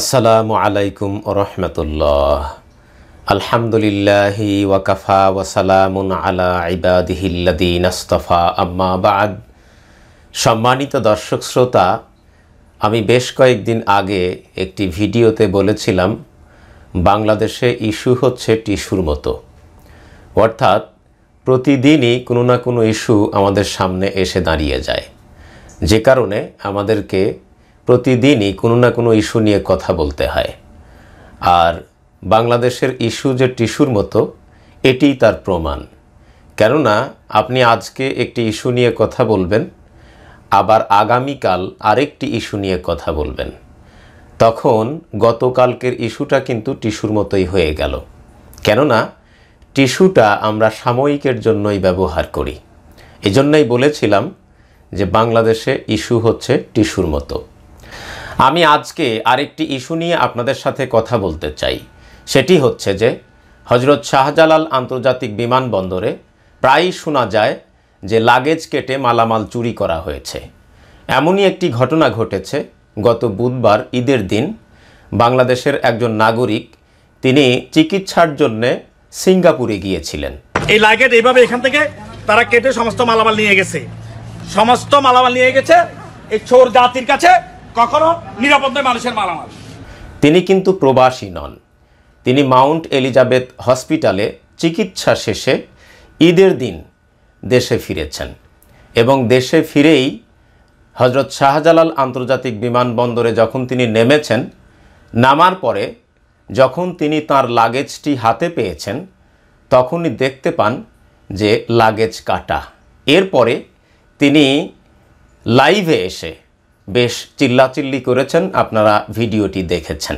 আসসালামু আলাইকুম রহমতুল্লাহ আলহামদুলিল্লাহি ওয়াকাফা ওয়াসালামুন আলা ইবাদিহিল্লাদিন নাস্তফা আম্মা বাদ সম্মানিত দর্শক শ্রোতা আমি বেশ কয়েকদিন আগে একটি ভিডিওতে বলেছিলাম বাংলাদেশে ইস্যু হচ্ছে টিস্যুর মতো অর্থাৎ প্রতিদিনই কোনো না কোনো ইস্যু আমাদের সামনে এসে দাঁড়িয়ে যায় যে কারণে আমাদেরকে প্রতিদিনই কোনো না কোনো ইস্যু নিয়ে কথা বলতে হয় আর বাংলাদেশের ইস্যু যে টিস্যুর মতো এটি তার প্রমাণ কেননা আপনি আজকে একটি ইস্যু নিয়ে কথা বলবেন আবার আগামীকাল আরেকটি ইস্যু নিয়ে কথা বলবেন তখন গতকালকের ইস্যুটা কিন্তু টিস্যুর মতোই হয়ে গেল কেননা টিস্যুটা আমরা সাময়িকের জন্যই ব্যবহার করি এজন্যই বলেছিলাম যে বাংলাদেশে ইস্যু হচ্ছে টিস্যুর মতো আমি আজকে আরেকটি ইস্যু নিয়ে আপনাদের সাথে কথা বলতে চাই সেটি হচ্ছে যে হজরত শাহজালাল আন্তর্জাতিক বিমানবন্দরে প্রায়ই শোনা যায় যে লাগেজ কেটে মালামাল চুরি করা হয়েছে এমনই একটি ঘটনা ঘটেছে গত বুধবার ঈদের দিন বাংলাদেশের একজন নাগরিক তিনি চিকিৎসার জন্যে সিঙ্গাপুরে গিয়েছিলেন এই লাগেজ এইভাবে এখান থেকে তারা কেটে সমস্ত মালামাল নিয়ে গেছে সমস্ত মালামাল নিয়ে গেছে এই চোর জাতির কাছে কখনো নিরাপদ মানুষের মালামাল তিনি কিন্তু প্রবাসী নন তিনি মাউন্ট এলিজাবেথ হসপিটালে চিকিৎসা শেষে ঈদের দিন দেশে ফিরেছেন এবং দেশে ফিরেই হজরত শাহজালাল আন্তর্জাতিক বিমানবন্দরে যখন তিনি নেমেছেন নামার পরে যখন তিনি তার লাগেজটি হাতে পেয়েছেন তখনই দেখতে পান যে লাগেজ কাটা এরপরে তিনি লাইভে এসে বেশ চিল্লাচিল্লি করেছেন আপনারা ভিডিওটি দেখেছেন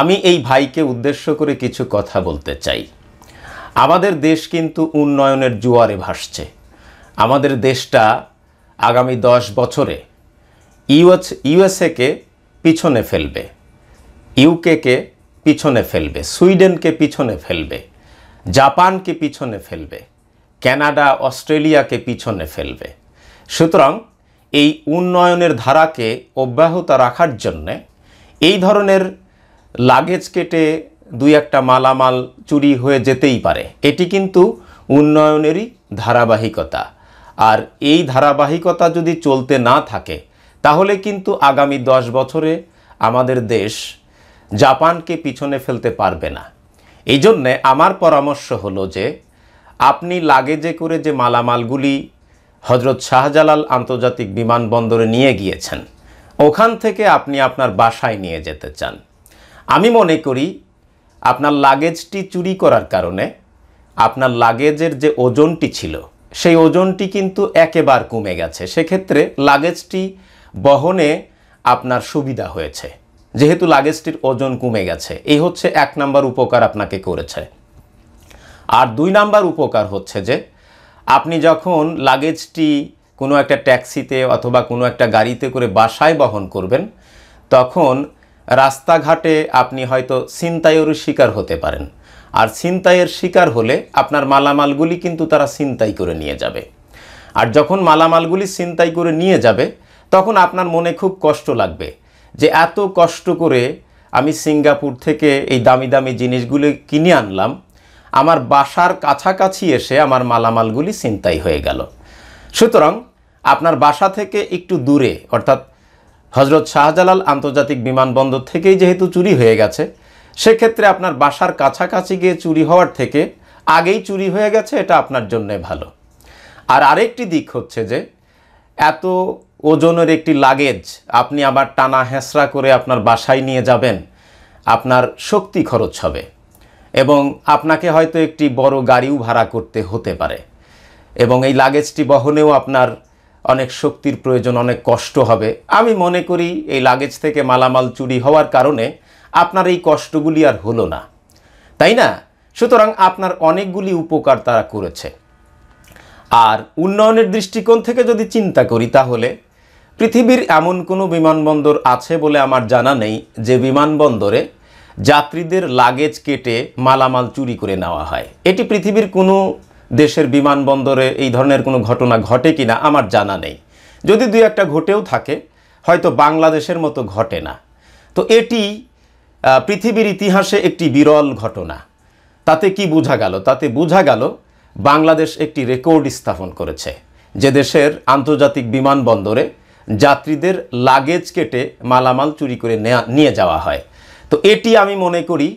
আমি এই ভাইকে উদ্দেশ্য করে কিছু কথা বলতে চাই আমাদের দেশ কিন্তু উন্নয়নের জোয়ারে ভাসছে আমাদের দেশটা আগামী দশ বছরে ইউএস ইউএসএকে পিছনে ফেলবে ইউকেকে পিছনে ফেলবে সুইডেনকে পিছনে ফেলবে জাপানকে পিছনে ফেলবে কানাডা অস্ট্রেলিয়াকে পিছনে ফেলবে সুতরাং এই উন্নয়নের ধারাকে অব্যাহত রাখার জন্যে এই ধরনের লাগেজ কেটে দুই একটা মালামাল চুরি হয়ে যেতেই পারে এটি কিন্তু উন্নয়নেরই ধারাবাহিকতা আর এই ধারাবাহিকতা যদি চলতে না থাকে তাহলে কিন্তু আগামী দশ বছরে আমাদের দেশ জাপানকে পিছনে ফেলতে পারবে না এই জন্যে আমার পরামর্শ হলো যে আপনি লাগেজে করে যে মালামালগুলি হজরত শাহজালাল আন্তর্জাতিক বিমানবন্দরে নিয়ে গিয়েছেন ওখান থেকে আপনি আপনার বাসায় নিয়ে যেতে চান আমি মনে করি আপনার লাগেজটি চুরি করার কারণে আপনার লাগেজের যে ওজনটি ছিল সেই ওজনটি কিন্তু একেবার কমে গেছে সেক্ষেত্রে লাগেজটি বহনে আপনার সুবিধা হয়েছে যেহেতু লাগেজটির ওজন কমে গেছে এই হচ্ছে এক নাম্বার উপকার আপনাকে করেছে আর দুই নাম্বার উপকার হচ্ছে যে আপনি যখন লাগেজটি কোনো একটা ট্যাক্সিতে অথবা কোনো একটা গাড়িতে করে বাসায় বহন করবেন তখন রাস্তাঘাটে আপনি হয়তো সিনতাইয়েরও শিকার হতে পারেন আর ছিনতাইয়ের শিকার হলে আপনার মালামালগুলি কিন্তু তারা ছিনতাই করে নিয়ে যাবে আর যখন মালামালগুলি ছিনতাই করে নিয়ে যাবে তখন আপনার মনে খুব কষ্ট লাগবে যে এত কষ্ট করে আমি সিঙ্গাপুর থেকে এই দামি দামি জিনিসগুলো কিনে আনলাম আমার বাসার কাছাকাছি এসে আমার মালামালগুলি ছিনতাই হয়ে গেল সুতরাং আপনার বাসা থেকে একটু দূরে অর্থাৎ হজরত শাহজালাল আন্তর্জাতিক বিমানবন্দর থেকেই যেহেতু চুরি হয়ে গেছে সেক্ষেত্রে আপনার বাসার কাছাকাছি গিয়ে চুরি হওয়ার থেকে আগেই চুরি হয়ে গেছে এটা আপনার জন্যে ভালো আর আরেকটি দিক হচ্ছে যে এত ওজনের একটি লাগেজ আপনি আবার টানা হেঁচড়া করে আপনার বাসায় নিয়ে যাবেন আপনার শক্তি খরচ হবে এবং আপনাকে হয়তো একটি বড় গাড়িও ভাড়া করতে হতে পারে এবং এই লাগেজটি বহনেও আপনার অনেক শক্তির প্রয়োজন অনেক কষ্ট হবে আমি মনে করি এই লাগেজ থেকে মালামাল চুরি হওয়ার কারণে আপনার এই কষ্টগুলি আর হলো না তাই না সুতরাং আপনার অনেকগুলি উপকার তারা করেছে আর উন্নয়নের দৃষ্টিকোণ থেকে যদি চিন্তা করি তাহলে পৃথিবীর এমন কোনো বিমানবন্দর আছে বলে আমার জানা নেই যে বিমানবন্দরে যাত্রীদের লাগেজ কেটে মালামাল চুরি করে নেওয়া হয় এটি পৃথিবীর কোনো দেশের বিমানবন্দরে এই ধরনের কোনো ঘটনা ঘটে কিনা আমার জানা নেই যদি দুই একটা ঘটেও থাকে হয়তো বাংলাদেশের মতো ঘটে না তো এটি পৃথিবীর ইতিহাসে একটি বিরল ঘটনা তাতে কি বোঝা গেল তাতে বোঝা গেল বাংলাদেশ একটি রেকর্ড স্থাপন করেছে যে দেশের আন্তর্জাতিক বিমানবন্দরে যাত্রীদের লাগেজ কেটে মালামাল চুরি করে নিয়ে যাওয়া হয় তো এটি আমি মনে করি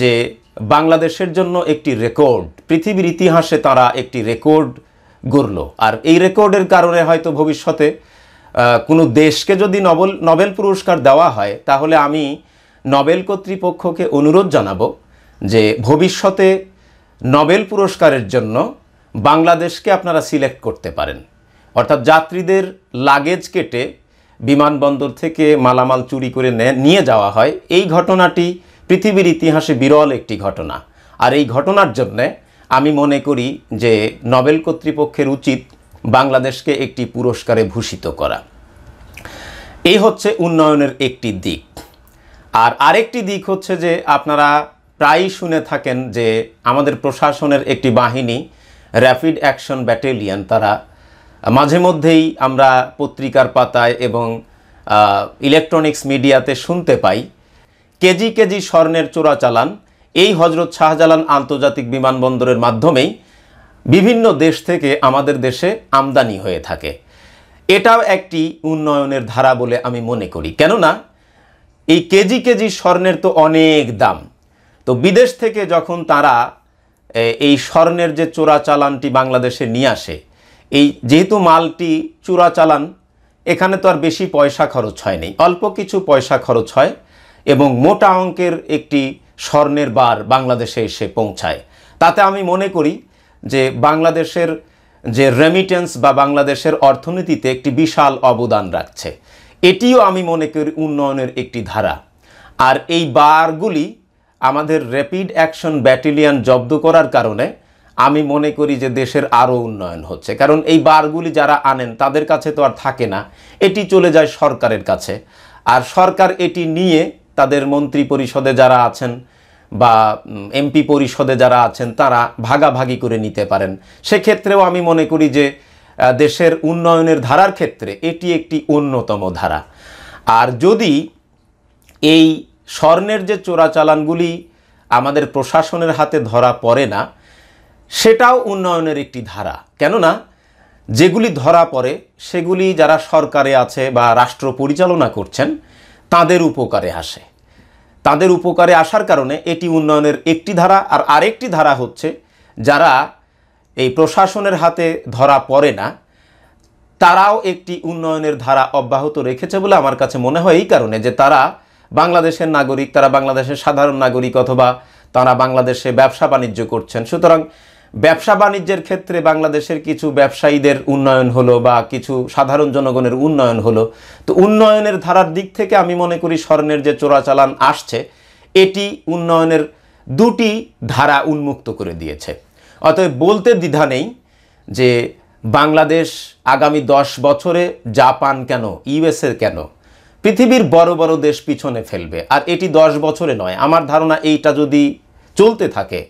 যে বাংলাদেশের জন্য একটি রেকর্ড পৃথিবীর ইতিহাসে তারা একটি রেকর্ড গড়ল আর এই রেকর্ডের কারণে হয়তো ভবিষ্যতে কোনো দেশকে যদি নবল নোবেল পুরস্কার দেওয়া হয় তাহলে আমি নোবেল কর্তৃপক্ষকে অনুরোধ জানাবো যে ভবিষ্যতে নোবেল পুরস্কারের জন্য বাংলাদেশকে আপনারা সিলেক্ট করতে পারেন অর্থাৎ যাত্রীদের লাগেজ কেটে বিমানবন্দর থেকে মালামাল চুরি করে নিয়ে যাওয়া হয় এই ঘটনাটি পৃথিবীর ইতিহাসে বিরল একটি ঘটনা আর এই ঘটনার জন্যে আমি মনে করি যে নোবেল কর্তৃপক্ষের উচিত বাংলাদেশকে একটি পুরস্কারে ভূষিত করা এই হচ্ছে উন্নয়নের একটি দিক আর আরেকটি দিক হচ্ছে যে আপনারা প্রায়ই শুনে থাকেন যে আমাদের প্রশাসনের একটি বাহিনী র্যাপিড অ্যাকশন ব্যাটেলিয়ান তারা মাঝে মধ্যেই আমরা পত্রিকার পাতায় এবং ইলেকট্রনিক্স মিডিয়াতে শুনতে পাই কেজি কেজি স্বর্ণের চোরাচালান এই হজরত শাহজালাল আন্তর্জাতিক বিমানবন্দরের মাধ্যমেই বিভিন্ন দেশ থেকে আমাদের দেশে আমদানি হয়ে থাকে এটাও একটি উন্নয়নের ধারা বলে আমি মনে করি কেননা এই কেজি কেজি স্বর্ণের তো অনেক দাম তো বিদেশ থেকে যখন তারা এই স্বর্ণের যে চোরাচালানটি বাংলাদেশে নিয়ে আসে এই যেহেতু মালটি চূড়া চালান এখানে তো আর বেশি পয়সা খরচ হয়নি অল্প কিছু পয়সা খরচ হয় এবং মোটা অঙ্কের একটি স্বর্ণের বার বাংলাদেশে এসে পৌঁছায় তাতে আমি মনে করি যে বাংলাদেশের যে রেমিটেন্স বা বাংলাদেশের অর্থনীতিতে একটি বিশাল অবদান রাখছে এটিও আমি মনে করি উন্নয়নের একটি ধারা আর এই বারগুলি আমাদের র্যাপিড অ্যাকশন ব্যাটেলিয়ান জব্দ করার কারণে আমি মনে করি যে দেশের আরও উন্নয়ন হচ্ছে কারণ এই বারগুলি যারা আনেন তাদের কাছে তো আর থাকে না এটি চলে যায় সরকারের কাছে আর সরকার এটি নিয়ে তাদের মন্ত্রী পরিষদে যারা আছেন বা এমপি পরিষদে যারা আছেন তারা ভাগাভাগি করে নিতে পারেন সেক্ষেত্রেও আমি মনে করি যে দেশের উন্নয়নের ধারার ক্ষেত্রে এটি একটি অন্যতম ধারা আর যদি এই স্বর্ণের যে চোরাচালানগুলি আমাদের প্রশাসনের হাতে ধরা পড়ে না সেটাও উন্নয়নের একটি ধারা কেননা যেগুলি ধরা পড়ে সেগুলি যারা সরকারে আছে বা রাষ্ট্র পরিচালনা করছেন তাদের উপকারে আসে তাদের উপকারে আসার কারণে এটি উন্নয়নের একটি ধারা আর আরেকটি ধারা হচ্ছে যারা এই প্রশাসনের হাতে ধরা পড়ে না তারাও একটি উন্নয়নের ধারা অব্যাহত রেখেছে বলে আমার কাছে মনে হয় এই কারণে যে তারা বাংলাদেশের নাগরিক তারা বাংলাদেশের সাধারণ নাগরিক অথবা তারা বাংলাদেশে ব্যবসা বাণিজ্য করছেন সুতরাং ব্যবসা বাণিজ্যের ক্ষেত্রে বাংলাদেশের কিছু ব্যবসায়ীদের উন্নয়ন হলো বা কিছু সাধারণ জনগণের উন্নয়ন হলো তো উন্নয়নের ধারার দিক থেকে আমি মনে করি স্বর্ণের যে চোরাচালান আসছে এটি উন্নয়নের দুটি ধারা উন্মুক্ত করে দিয়েছে অতএব বলতে দ্বিধা নেই যে বাংলাদেশ আগামী দশ বছরে জাপান কেন ইউএসএর কেন পৃথিবীর বড় বড় দেশ পিছনে ফেলবে আর এটি দশ বছরে নয় আমার ধারণা এইটা যদি চলতে থাকে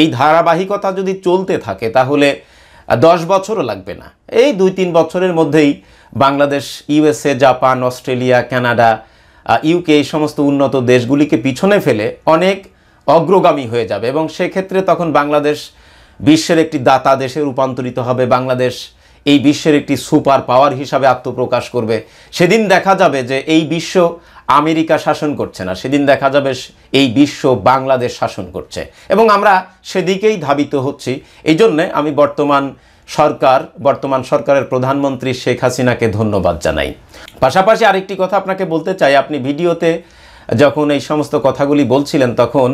এই ধারাবাহিকতা যদি চলতে থাকে তাহলে দশ বছরও লাগবে না এই দুই তিন বছরের মধ্যেই Bangladesh USA Japan Australia Canada UK এই সমস্ত উন্নত দেশগুলিকে পিছনে ফেলে অনেক অগ্রগামী হয়ে যাবে এবং সেক্ষেত্রে তখন বাংলাদেশ বিশ্বের একটি দাতা দেশে রূপান্তরিত হবে বাংলাদেশ এই বিশ্বের একটি সুপার পাওয়ার হিসাবে আত্মপ্রকাশ করবে সেদিন দেখা যাবে যে এই বিশ্ব আমেরিকা শাসন করছে না সেদিন দেখা যাবে এই বিশ্ব বাংলাদেশ শাসন করছে এবং আমরা সেদিকেই ধাবিত হচ্ছি এই জন্যে আমি বর্তমান সরকার বর্তমান সরকারের প্রধানমন্ত্রী শেখ হাসিনাকে ধন্যবাদ জানাই পাশাপাশি আরেকটি কথা আপনাকে বলতে চাই আপনি ভিডিওতে যখন এই সমস্ত কথাগুলি বলছিলেন তখন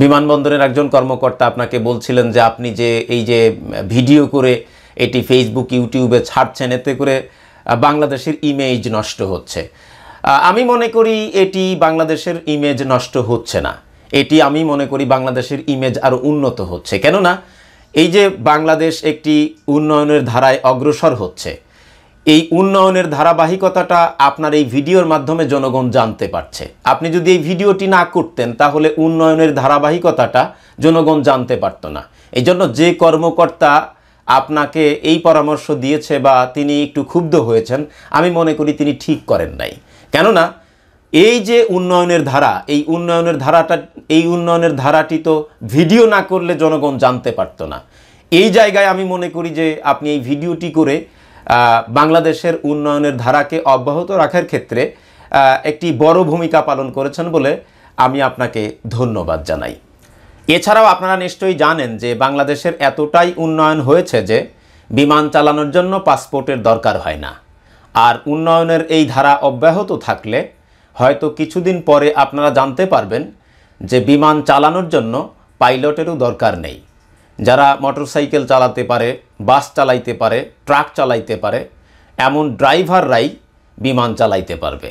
বিমানবন্দরের একজন কর্মকর্তা আপনাকে বলছিলেন যে আপনি যে এই যে ভিডিও করে এটি ফেসবুক ইউটিউবে ছাড়ছেন এতে করে বাংলাদেশের ইমেজ নষ্ট হচ্ছে আমি মনে করি এটি বাংলাদেশের ইমেজ নষ্ট হচ্ছে না এটি আমি মনে করি বাংলাদেশের ইমেজ আরও উন্নত হচ্ছে কেননা এই যে বাংলাদেশ একটি উন্নয়নের ধারায় অগ্রসর হচ্ছে এই উন্নয়নের ধারাবাহিকতাটা আপনার এই ভিডিওর মাধ্যমে জনগণ জানতে পারছে আপনি যদি এই ভিডিওটি না করতেন তাহলে উন্নয়নের ধারাবাহিকতাটা জনগণ জানতে পারত না এই জন্য যে কর্মকর্তা আপনাকে এই পরামর্শ দিয়েছে বা তিনি একটু ক্ষুব্ধ হয়েছেন আমি মনে করি তিনি ঠিক করেন নাই কেননা এই যে উন্নয়নের ধারা এই উন্নয়নের ধারাটা এই উন্নয়নের ধারাটি তো ভিডিও না করলে জনগণ জানতে পারতো না এই জায়গায় আমি মনে করি যে আপনি এই ভিডিওটি করে বাংলাদেশের উন্নয়নের ধারাকে অব্যাহত রাখার ক্ষেত্রে একটি বড় ভূমিকা পালন করেছেন বলে আমি আপনাকে ধন্যবাদ জানাই এছাড়াও আপনারা নিশ্চয়ই জানেন যে বাংলাদেশের এতটাই উন্নয়ন হয়েছে যে বিমান চালানোর জন্য পাসপোর্টের দরকার হয় না আর উন্নয়নের এই ধারা অব্যাহত থাকলে হয়তো কিছুদিন পরে আপনারা জানতে পারবেন যে বিমান চালানোর জন্য পাইলটেরও দরকার নেই যারা মোটরসাইকেল চালাতে পারে বাস চালাইতে পারে ট্রাক চালাইতে পারে এমন ড্রাইভাররাই বিমান চালাইতে পারবে